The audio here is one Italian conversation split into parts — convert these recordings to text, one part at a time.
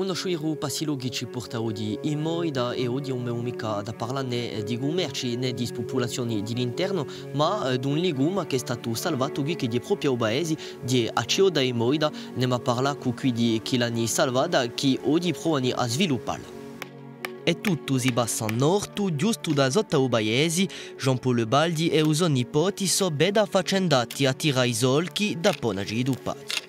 Uno shuiru pasilo ci porta odi in moida e odi un meumica da parla né di commerci né di spopolazioni dell'interno, ma eh, di un legume che è stato salvato qui che di proprio paesi di accio da moida ne ma parla cu qui di l'hanno salvata che odi provani a sviluppare. E tutto si bassa a nord, giusto da sotto ai paesi, Jean-Paul Baldi e i suoi nipoti sono beda faccendati a tirare i solchi da ponagi du Dupati.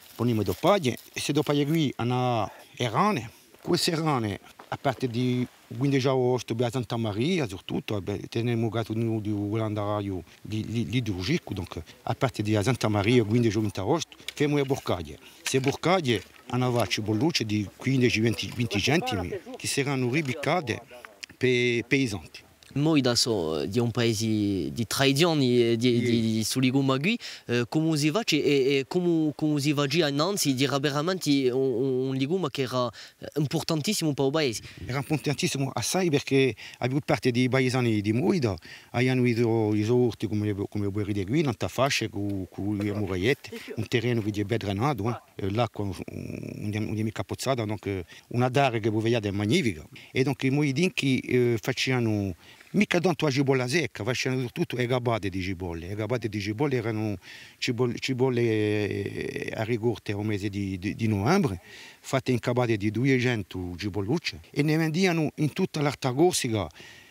poniamo due paglie e se due paglie qui hanno erane, queste erane a parte di 15 agosto a Santa Maria soprattutto, teniamo gato di Olandario di liturgico, a parte di Santa Maria 15 20 agosto, facciamo le borcaglie. Se borcaglie hanno fatto bollucce di 15-20 centimi che saranno ribiccate per i pesanti. moi dans euh, so di un paese di tradizioni di, sous di sull'Igumagui comment come si va e, e come, come si va già innanzi dire veramente un, un legume che era importantissimo per il paese era importantissimo assai perché la più parte dei paesani di Moida hanno i orti come, come Bueri di Guina, la fascia con, con le muragliette un terreno che è ben drenato eh. Ah. eh. l'acqua non è mica pozzata donc eh, una dare che voi vedete è magnifica e donc i moidinchi eh, facciano mica tanto a cipolla secca, facevano tutto le gabate di cipolle. Le gabate di cipolle erano cipolle, cipolle eh, a rigorte al mese di, di, di, novembre, fatte in gabate di 200 cipollucce e ne vendiano in tutta l'Arta Corsica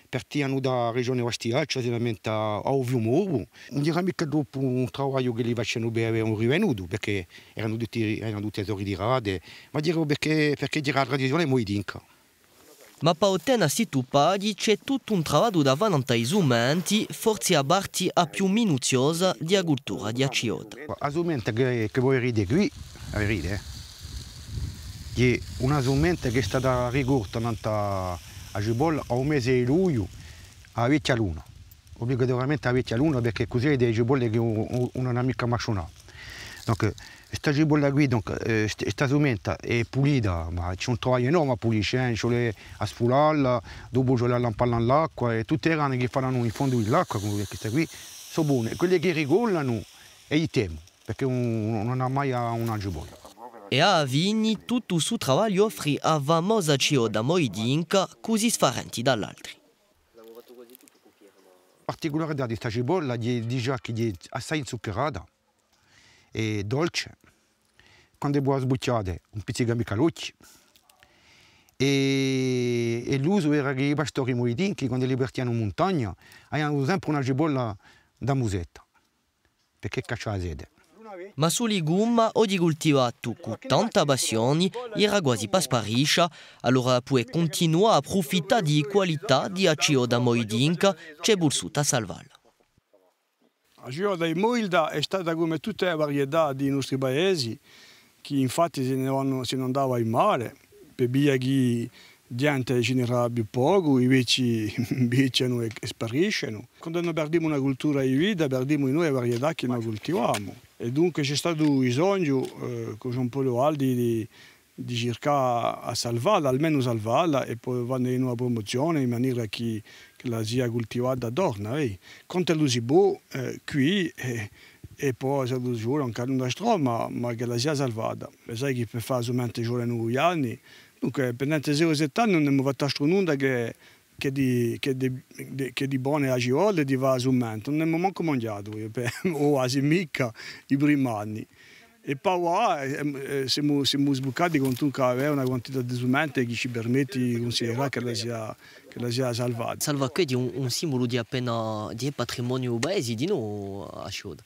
partivano da regione Vastiaccia solamente a Ovio Morbo. Non dirà mica dopo un travaglio che li facevano bere un rivenuto, perché erano tutti, erano tutti di rade, ma dirò perché, perché la tradizione è molto ma pa otena si tu paghi c'è tutto un travado davanti ai sumenti, forse a parte a più minuziosa di agricoltura di acciota. Assumente che, che voi eh, ride qui, eh. ride, che un assumente che è stata rigurta a Gibol a un mese di luglio a vecchia luna, obbligatoriamente a vecchia luna perché così è le Gibol che non una mica maccionata. Donc, sta gibolla qui, donc, euh, sta sumenta è pulita, ma c'è un travaglio enorme a pulire, eh, c'è a spularla, dopo c'è la lampada all'acqua e eh, tutte le rane che faranno in fondo dell'acqua, come questa qui, sono buone. Quelle che regolano e i tempo, perché non ha mai una gibolla. E a Vigni tutto il suo lavoro offre a famosa cioda moidinca così sfarenti dall'altri. La particolarità di questa cibolla è già che è assai inzuccherata e dolce, con delle buone sbucchiate, un pizzigami calucci. E, e l'uso era che i pastori muidinchi, quando li libertiano in montagna, avevano sempre una gibolla da musetta, perché caccia la sede. Ma sulle sull'igumma oggi coltivato con tanta passione era quasi pas allora puoi continuare a approfittare di qualità di accio da moidinca che è borsuta a salvare. La Gioia di Moilda è stata come tutte le varietà dei nostri paesi, che infatti se ne, vanno, se ne andava in mare, per via che diante ce n'era più poco, invece invecchiano e spariscono. Quando noi perdiamo una cultura di vita, perdiamo noi le varietà che noi coltiviamo. E dunque c'è stato il bisogno, eh, con Gian Paolo Aldi, di, di cercare a salvarla, almeno salvarla, e poi vanno in una promozione in maniera che che la sia coltivata a Dorna. Vedi? Quando lo eh, qui eh, e poi se lo giuro anche non la stroma, ma, che la sia salvata. E sai che per fare solamente giorni anni, dunque per niente anni non abbiamo fatto nulla che che di, che di, che di buone agivole di va a non abbiamo manco mangiato, o quasi mica i primi anni. E poi eh, eh, eh, siamo, siamo, sbuccati con un una quantità di strumenti che ci permette di considerare che la sia, che la sia salvata. Salva che è un, un, simbolo di appena di patrimonio paese, di noi a Scioda?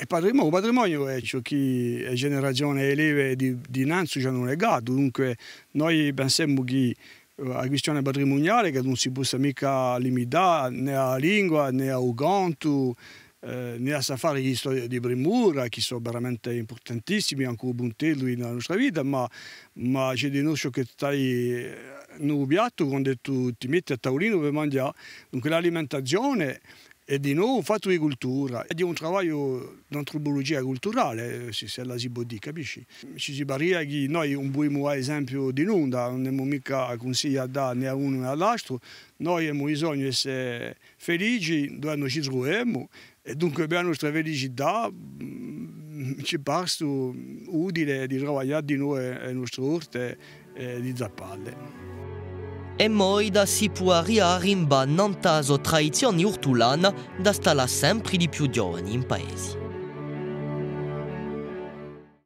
Il patrimonio, patrimonio, è ciò che le generazioni eleve di, di Nanzu ci hanno legato, dunque noi pensiamo che la questione patrimoniale che non si possa mica limitare né alla lingua né al conto, eh, ne ha sa fare gli storie di premura che sono veramente importantissimi, anche puntelli nella nostra vita, ma, ma c'è di noi che stai eh, in piatto quando tu ti metti a tavolino per mangiare. Dunque l'alimentazione e di nuovo un fatto di cultura, di un lavoro di antropologia culturale, se la si può dire, capisci? Ci si parla che noi un buon esempio di nulla, non abbiamo mica consigli a dare né a uno né all'altro, noi abbiamo bisogno di essere felici dove ci troviamo e dunque per la nostra felicità mm, ci pare mm, utile di lavorare di noi e nostre orte di zappalle e poi da si può arrivare in ban non taso tradizioni urtulana da stala sempre di più giovani in paese.